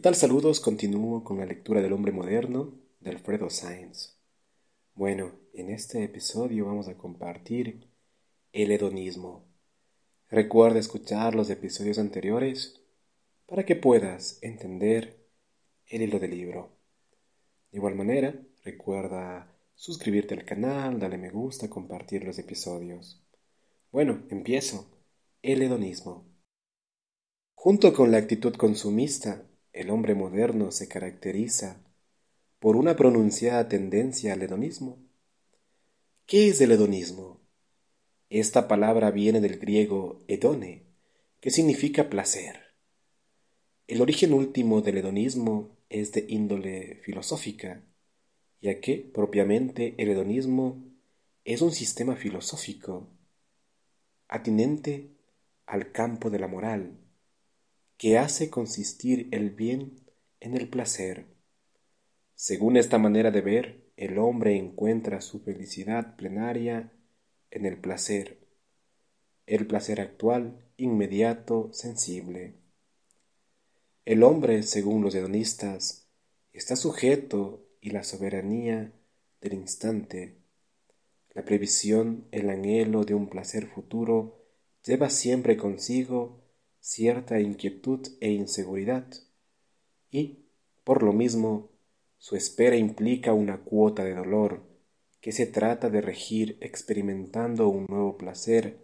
tal? Saludos, continúo con la lectura del hombre moderno de Alfredo Sáenz. Bueno, en este episodio vamos a compartir el hedonismo. Recuerda escuchar los episodios anteriores para que puedas entender el hilo del libro. De igual manera, recuerda suscribirte al canal, dale me gusta, compartir los episodios. Bueno, empiezo. El hedonismo. Junto con la actitud consumista el hombre moderno se caracteriza por una pronunciada tendencia al hedonismo. ¿Qué es el hedonismo? Esta palabra viene del griego edone, que significa placer. El origen último del hedonismo es de índole filosófica, ya que propiamente el hedonismo es un sistema filosófico atinente al campo de la moral, que hace consistir el bien en el placer. Según esta manera de ver, el hombre encuentra su felicidad plenaria en el placer, el placer actual, inmediato, sensible. El hombre, según los hedonistas, está sujeto y la soberanía del instante. La previsión, el anhelo de un placer futuro lleva siempre consigo cierta inquietud e inseguridad y, por lo mismo, su espera implica una cuota de dolor que se trata de regir experimentando un nuevo placer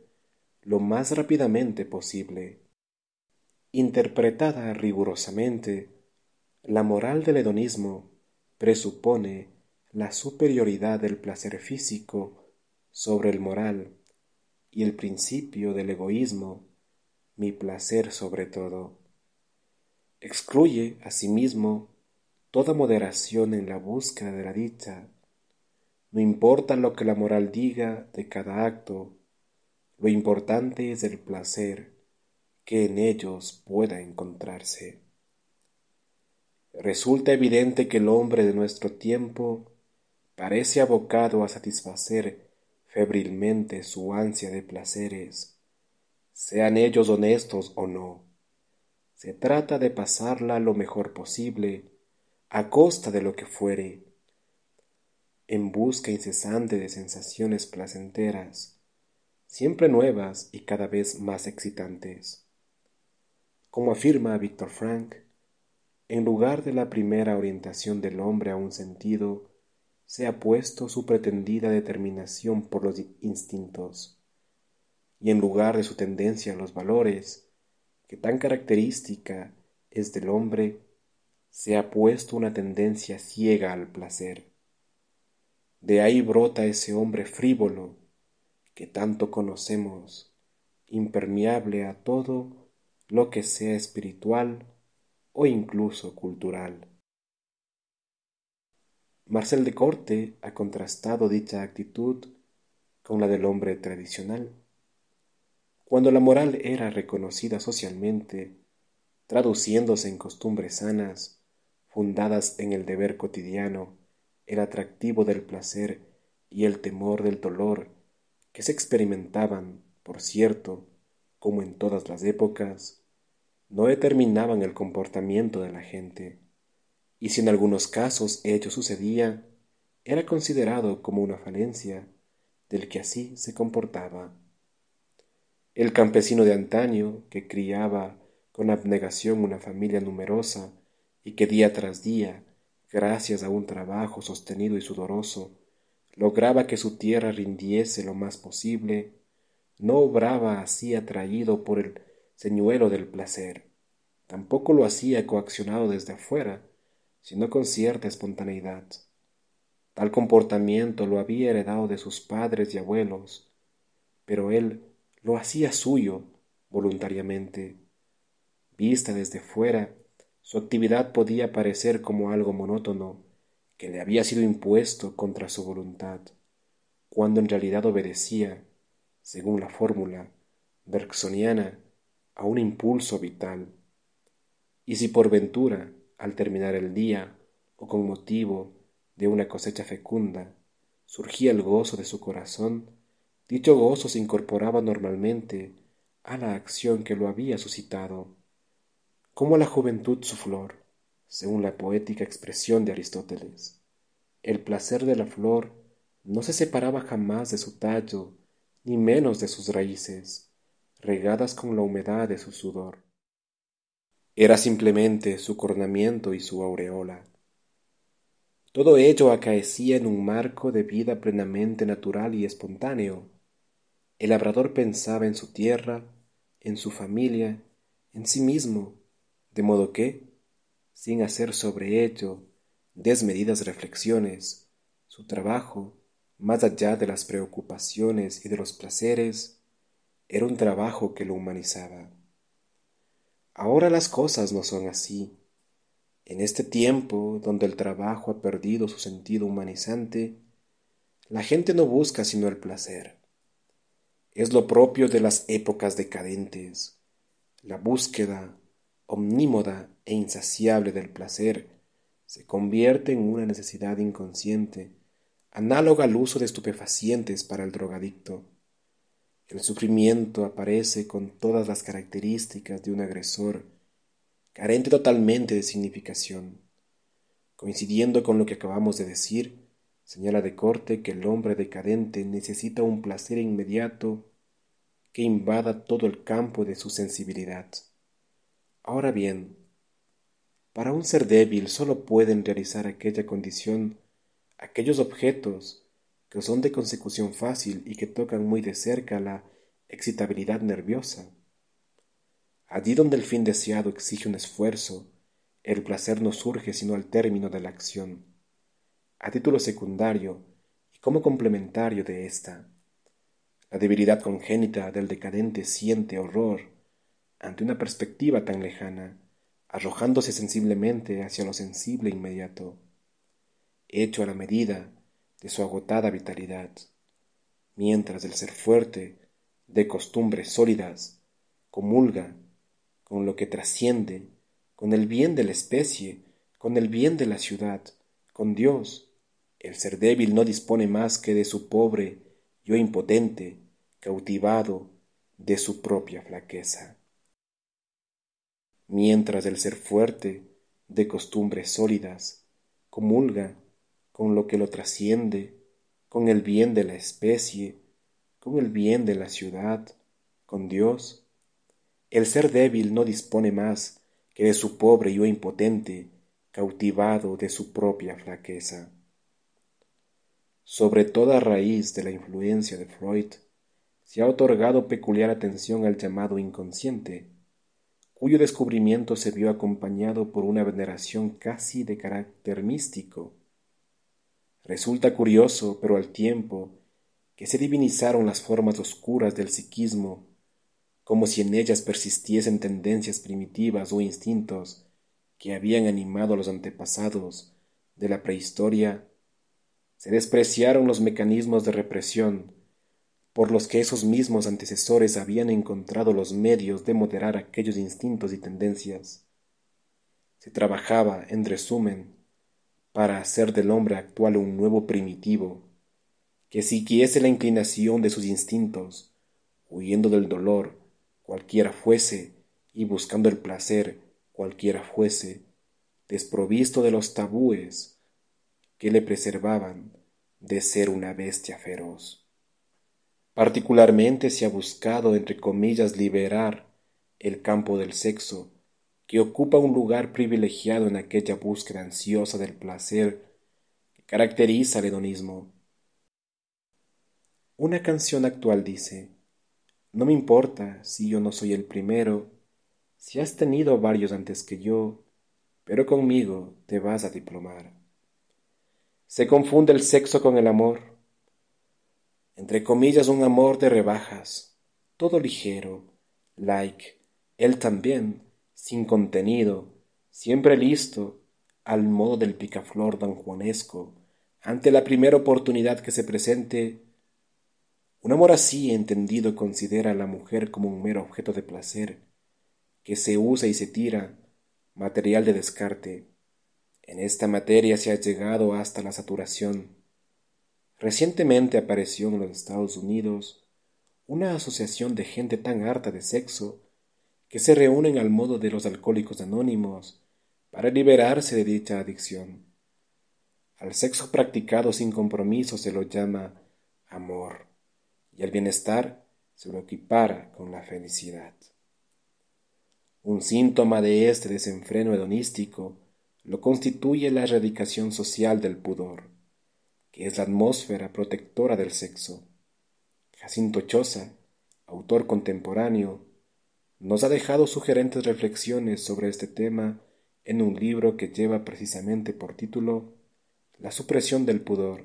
lo más rápidamente posible. Interpretada rigurosamente, la moral del hedonismo presupone la superioridad del placer físico sobre el moral y el principio del egoísmo mi placer sobre todo. Excluye, asimismo, toda moderación en la búsqueda de la dicha. No importa lo que la moral diga de cada acto, lo importante es el placer que en ellos pueda encontrarse. Resulta evidente que el hombre de nuestro tiempo parece abocado a satisfacer febrilmente su ansia de placeres sean ellos honestos o no. Se trata de pasarla lo mejor posible, a costa de lo que fuere, en busca incesante de sensaciones placenteras, siempre nuevas y cada vez más excitantes. Como afirma Víctor Frank, en lugar de la primera orientación del hombre a un sentido, se ha puesto su pretendida determinación por los instintos y en lugar de su tendencia a los valores, que tan característica es del hombre, se ha puesto una tendencia ciega al placer. De ahí brota ese hombre frívolo que tanto conocemos, impermeable a todo lo que sea espiritual o incluso cultural. Marcel de Corte ha contrastado dicha actitud con la del hombre tradicional. Cuando la moral era reconocida socialmente, traduciéndose en costumbres sanas, fundadas en el deber cotidiano, el atractivo del placer y el temor del dolor, que se experimentaban, por cierto, como en todas las épocas, no determinaban el comportamiento de la gente, y si en algunos casos ello sucedía, era considerado como una falencia del que así se comportaba. El campesino de antaño, que criaba con abnegación una familia numerosa y que día tras día, gracias a un trabajo sostenido y sudoroso, lograba que su tierra rindiese lo más posible, no obraba así atraído por el señuelo del placer, tampoco lo hacía coaccionado desde afuera, sino con cierta espontaneidad. Tal comportamiento lo había heredado de sus padres y abuelos, pero él lo hacía suyo voluntariamente. Vista desde fuera, su actividad podía parecer como algo monótono, que le había sido impuesto contra su voluntad, cuando en realidad obedecía, según la fórmula bergsoniana, a un impulso vital. Y si por ventura, al terminar el día, o con motivo de una cosecha fecunda, surgía el gozo de su corazón, Dicho gozo se incorporaba normalmente a la acción que lo había suscitado, como la juventud su flor, según la poética expresión de Aristóteles. El placer de la flor no se separaba jamás de su tallo, ni menos de sus raíces, regadas con la humedad de su sudor. Era simplemente su coronamiento y su aureola. Todo ello acaecía en un marco de vida plenamente natural y espontáneo, el labrador pensaba en su tierra, en su familia, en sí mismo, de modo que, sin hacer sobre ello desmedidas reflexiones, su trabajo, más allá de las preocupaciones y de los placeres, era un trabajo que lo humanizaba. Ahora las cosas no son así. En este tiempo donde el trabajo ha perdido su sentido humanizante, la gente no busca sino el placer es lo propio de las épocas decadentes, la búsqueda omnímoda e insaciable del placer se convierte en una necesidad inconsciente, análoga al uso de estupefacientes para el drogadicto. El sufrimiento aparece con todas las características de un agresor, carente totalmente de significación. Coincidiendo con lo que acabamos de decir, Señala de corte que el hombre decadente necesita un placer inmediato que invada todo el campo de su sensibilidad. Ahora bien, para un ser débil solo pueden realizar aquella condición aquellos objetos que son de consecución fácil y que tocan muy de cerca la excitabilidad nerviosa. Allí donde el fin deseado exige un esfuerzo, el placer no surge sino al término de la acción a título secundario y como complementario de ésta. La debilidad congénita del decadente siente horror ante una perspectiva tan lejana, arrojándose sensiblemente hacia lo sensible inmediato, hecho a la medida de su agotada vitalidad, mientras el ser fuerte, de costumbres sólidas, comulga con lo que trasciende, con el bien de la especie, con el bien de la ciudad, con Dios, el ser débil no dispone más que de su pobre yo impotente, cautivado de su propia flaqueza. Mientras el ser fuerte, de costumbres sólidas, comulga con lo que lo trasciende, con el bien de la especie, con el bien de la ciudad, con Dios, el ser débil no dispone más que de su pobre yo impotente, cautivado de su propia flaqueza sobre toda raíz de la influencia de Freud, se ha otorgado peculiar atención al llamado inconsciente, cuyo descubrimiento se vio acompañado por una veneración casi de carácter místico. Resulta curioso, pero al tiempo, que se divinizaron las formas oscuras del psiquismo, como si en ellas persistiesen tendencias primitivas o instintos que habían animado a los antepasados de la prehistoria se despreciaron los mecanismos de represión por los que esos mismos antecesores habían encontrado los medios de moderar aquellos instintos y tendencias. Se trabajaba, en resumen, para hacer del hombre actual un nuevo primitivo, que siguiese la inclinación de sus instintos, huyendo del dolor, cualquiera fuese, y buscando el placer, cualquiera fuese, desprovisto de los tabúes que le preservaban, de ser una bestia feroz. Particularmente se ha buscado, entre comillas, liberar el campo del sexo, que ocupa un lugar privilegiado en aquella búsqueda ansiosa del placer que caracteriza al hedonismo. Una canción actual dice, no me importa si yo no soy el primero, si has tenido varios antes que yo, pero conmigo te vas a diplomar. Se confunde el sexo con el amor. Entre comillas, un amor de rebajas, todo ligero, like, él también, sin contenido, siempre listo, al modo del picaflor danjuanesco, ante la primera oportunidad que se presente. Un amor así entendido considera a la mujer como un mero objeto de placer, que se usa y se tira, material de descarte en esta materia se ha llegado hasta la saturación. Recientemente apareció en los Estados Unidos una asociación de gente tan harta de sexo que se reúnen al modo de los alcohólicos anónimos para liberarse de dicha adicción. Al sexo practicado sin compromiso se lo llama amor y al bienestar se lo equipara con la felicidad. Un síntoma de este desenfreno hedonístico lo constituye la erradicación social del pudor, que es la atmósfera protectora del sexo. Jacinto Choza, autor contemporáneo, nos ha dejado sugerentes reflexiones sobre este tema en un libro que lleva precisamente por título La supresión del pudor,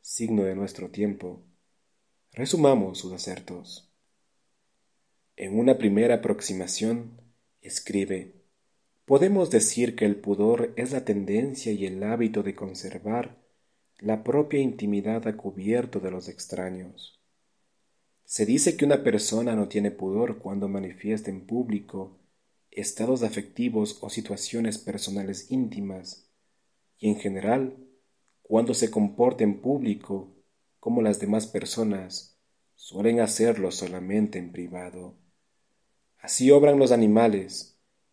signo de nuestro tiempo. Resumamos sus acertos. En una primera aproximación, escribe Podemos decir que el pudor es la tendencia y el hábito de conservar la propia intimidad a cubierto de los extraños. Se dice que una persona no tiene pudor cuando manifiesta en público estados afectivos o situaciones personales íntimas, y en general, cuando se comporta en público como las demás personas, suelen hacerlo solamente en privado. Así obran los animales,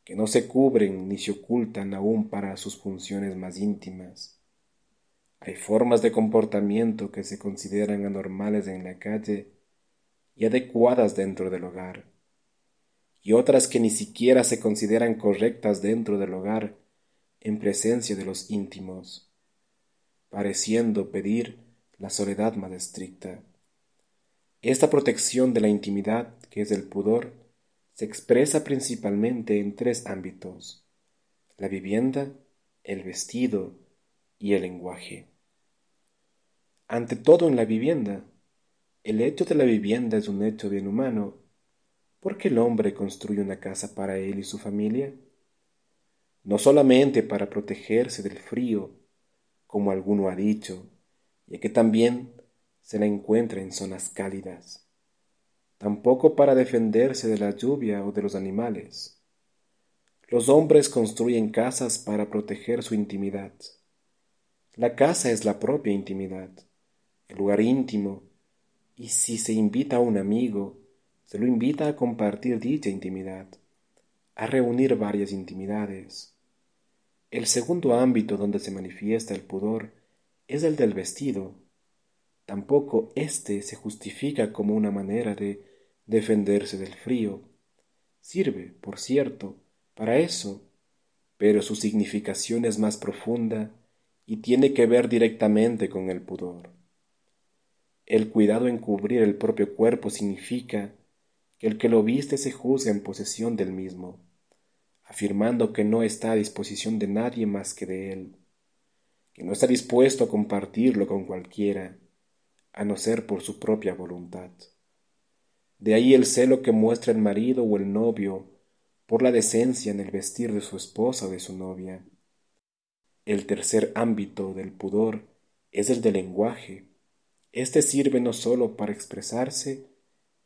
que no se cubren ni se ocultan aún para sus funciones más íntimas. Hay formas de comportamiento que se consideran anormales en la calle y adecuadas dentro del hogar, y otras que ni siquiera se consideran correctas dentro del hogar en presencia de los íntimos, pareciendo pedir la soledad más estricta. Esta protección de la intimidad, que es el pudor, se expresa principalmente en tres ámbitos, la vivienda, el vestido y el lenguaje. Ante todo en la vivienda, el hecho de la vivienda es un hecho bien humano. porque el hombre construye una casa para él y su familia? No solamente para protegerse del frío, como alguno ha dicho, ya que también se la encuentra en zonas cálidas tampoco para defenderse de la lluvia o de los animales. Los hombres construyen casas para proteger su intimidad. La casa es la propia intimidad, el lugar íntimo, y si se invita a un amigo, se lo invita a compartir dicha intimidad, a reunir varias intimidades. El segundo ámbito donde se manifiesta el pudor es el del vestido Tampoco éste se justifica como una manera de defenderse del frío. Sirve, por cierto, para eso, pero su significación es más profunda y tiene que ver directamente con el pudor. El cuidado en cubrir el propio cuerpo significa que el que lo viste se juzga en posesión del mismo, afirmando que no está a disposición de nadie más que de él, que no está dispuesto a compartirlo con cualquiera, a no ser por su propia voluntad. De ahí el celo que muestra el marido o el novio por la decencia en el vestir de su esposa o de su novia. El tercer ámbito del pudor es el del lenguaje. Este sirve no sólo para expresarse,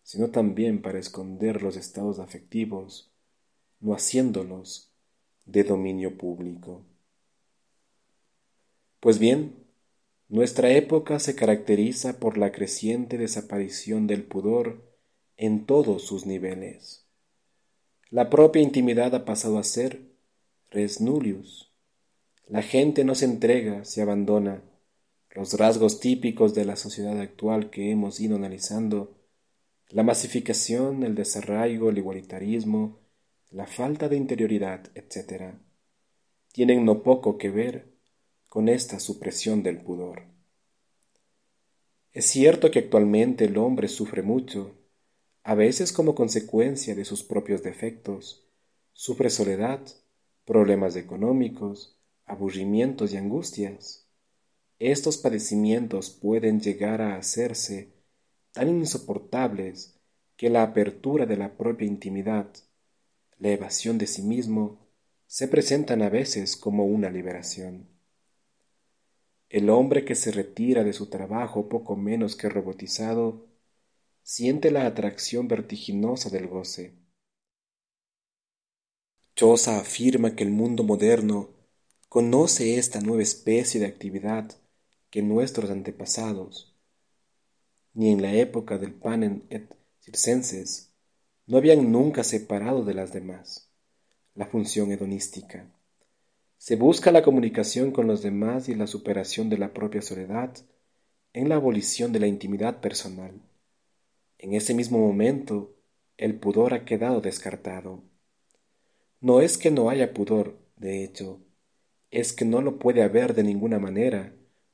sino también para esconder los estados afectivos, no haciéndolos de dominio público. Pues bien, nuestra época se caracteriza por la creciente desaparición del pudor en todos sus niveles. La propia intimidad ha pasado a ser resnulius. La gente no se entrega, se abandona. Los rasgos típicos de la sociedad actual que hemos ido analizando, la masificación, el desarraigo, el igualitarismo, la falta de interioridad, etc., tienen no poco que ver con esta supresión del pudor. Es cierto que actualmente el hombre sufre mucho, a veces como consecuencia de sus propios defectos, sufre soledad, problemas económicos, aburrimientos y angustias. Estos padecimientos pueden llegar a hacerse tan insoportables que la apertura de la propia intimidad, la evasión de sí mismo, se presentan a veces como una liberación. El hombre que se retira de su trabajo poco menos que robotizado siente la atracción vertiginosa del goce. Chosa afirma que el mundo moderno conoce esta nueva especie de actividad que nuestros antepasados, ni en la época del panen et circenses, no habían nunca separado de las demás, la función hedonística. Se busca la comunicación con los demás y la superación de la propia soledad en la abolición de la intimidad personal. En ese mismo momento, el pudor ha quedado descartado. No es que no haya pudor, de hecho, es que no lo puede haber de ninguna manera,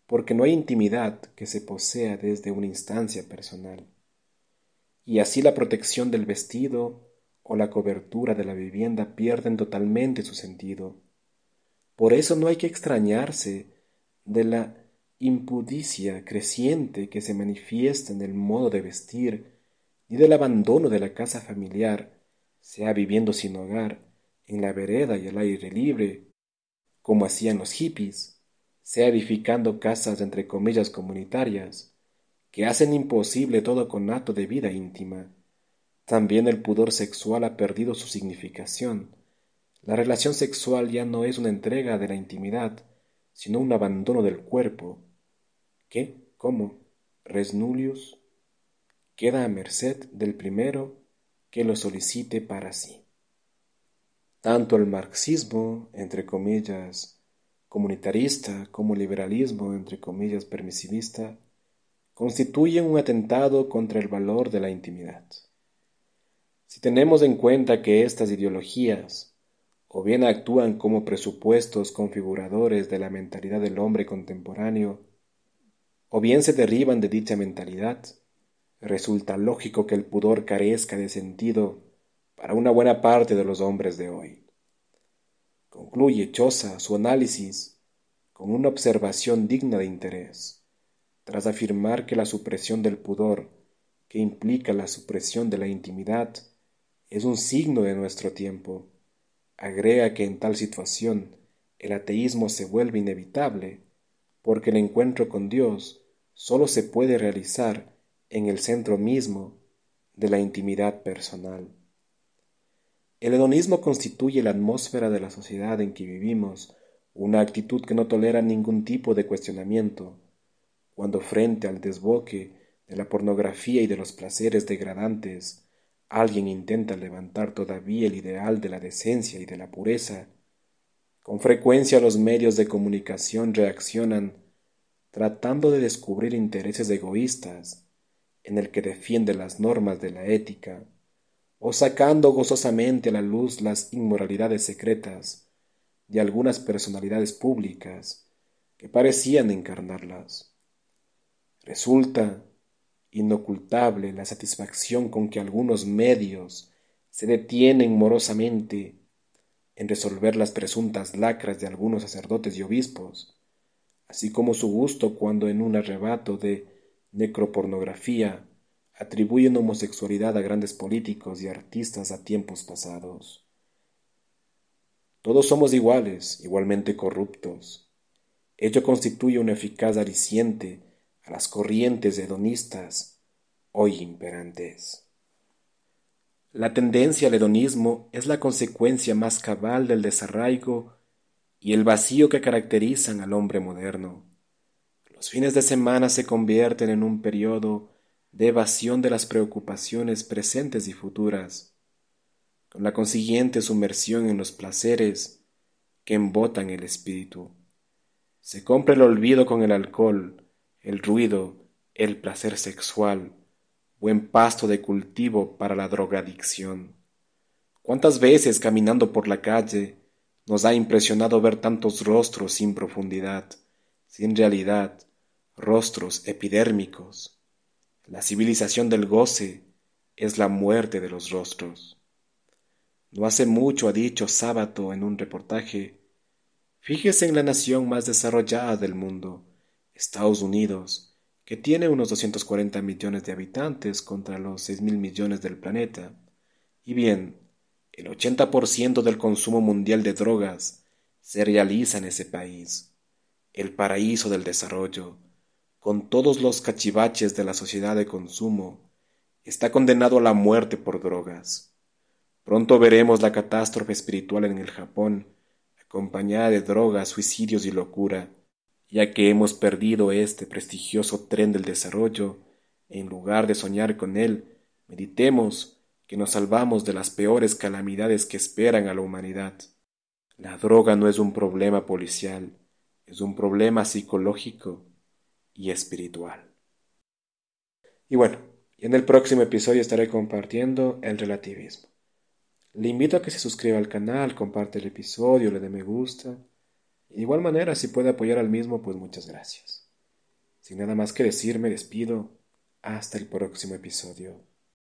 porque no hay intimidad que se posea desde una instancia personal. Y así la protección del vestido o la cobertura de la vivienda pierden totalmente su sentido por eso no hay que extrañarse de la impudicia creciente que se manifiesta en el modo de vestir, y del abandono de la casa familiar, sea viviendo sin hogar, en la vereda y al aire libre, como hacían los hippies, sea edificando casas entre comillas comunitarias, que hacen imposible todo conato de vida íntima. También el pudor sexual ha perdido su significación la relación sexual ya no es una entrega de la intimidad, sino un abandono del cuerpo, que, como Resnulius, queda a merced del primero que lo solicite para sí. Tanto el marxismo, entre comillas, comunitarista como el liberalismo, entre comillas, permisivista, constituyen un atentado contra el valor de la intimidad. Si tenemos en cuenta que estas ideologías o bien actúan como presupuestos configuradores de la mentalidad del hombre contemporáneo, o bien se derriban de dicha mentalidad, resulta lógico que el pudor carezca de sentido para una buena parte de los hombres de hoy. Concluye Choza su análisis con una observación digna de interés, tras afirmar que la supresión del pudor, que implica la supresión de la intimidad, es un signo de nuestro tiempo Agrega que en tal situación el ateísmo se vuelve inevitable porque el encuentro con Dios solo se puede realizar en el centro mismo de la intimidad personal. El hedonismo constituye la atmósfera de la sociedad en que vivimos, una actitud que no tolera ningún tipo de cuestionamiento. Cuando frente al desboque de la pornografía y de los placeres degradantes, Alguien intenta levantar todavía el ideal de la decencia y de la pureza. Con frecuencia los medios de comunicación reaccionan tratando de descubrir intereses egoístas en el que defiende las normas de la ética, o sacando gozosamente a la luz las inmoralidades secretas de algunas personalidades públicas que parecían encarnarlas. Resulta inocultable la satisfacción con que algunos medios se detienen morosamente en resolver las presuntas lacras de algunos sacerdotes y obispos, así como su gusto cuando en un arrebato de necropornografía atribuyen homosexualidad a grandes políticos y artistas a tiempos pasados. Todos somos iguales, igualmente corruptos. Ello constituye un eficaz aliciente las corrientes hedonistas hoy imperantes. La tendencia al hedonismo es la consecuencia más cabal del desarraigo y el vacío que caracterizan al hombre moderno. Los fines de semana se convierten en un periodo de evasión de las preocupaciones presentes y futuras, con la consiguiente sumersión en los placeres que embotan el espíritu. Se compra el olvido con el alcohol, el ruido, el placer sexual, buen pasto de cultivo para la drogadicción. ¿Cuántas veces caminando por la calle nos ha impresionado ver tantos rostros sin profundidad, sin realidad, rostros epidérmicos? La civilización del goce es la muerte de los rostros. No hace mucho ha dicho Sábato en un reportaje, fíjese en la nación más desarrollada del mundo, Estados Unidos, que tiene unos 240 millones de habitantes contra los 6 mil millones del planeta, y bien, el 80% del consumo mundial de drogas se realiza en ese país, el paraíso del desarrollo, con todos los cachivaches de la sociedad de consumo, está condenado a la muerte por drogas. Pronto veremos la catástrofe espiritual en el Japón, acompañada de drogas, suicidios y locura, ya que hemos perdido este prestigioso tren del desarrollo, en lugar de soñar con él, meditemos que nos salvamos de las peores calamidades que esperan a la humanidad. La droga no es un problema policial, es un problema psicológico y espiritual. Y bueno, en el próximo episodio estaré compartiendo el relativismo. Le invito a que se suscriba al canal, comparte el episodio, le dé me gusta de igual manera, si puede apoyar al mismo, pues muchas gracias. Sin nada más que decir, me despido. Hasta el próximo episodio.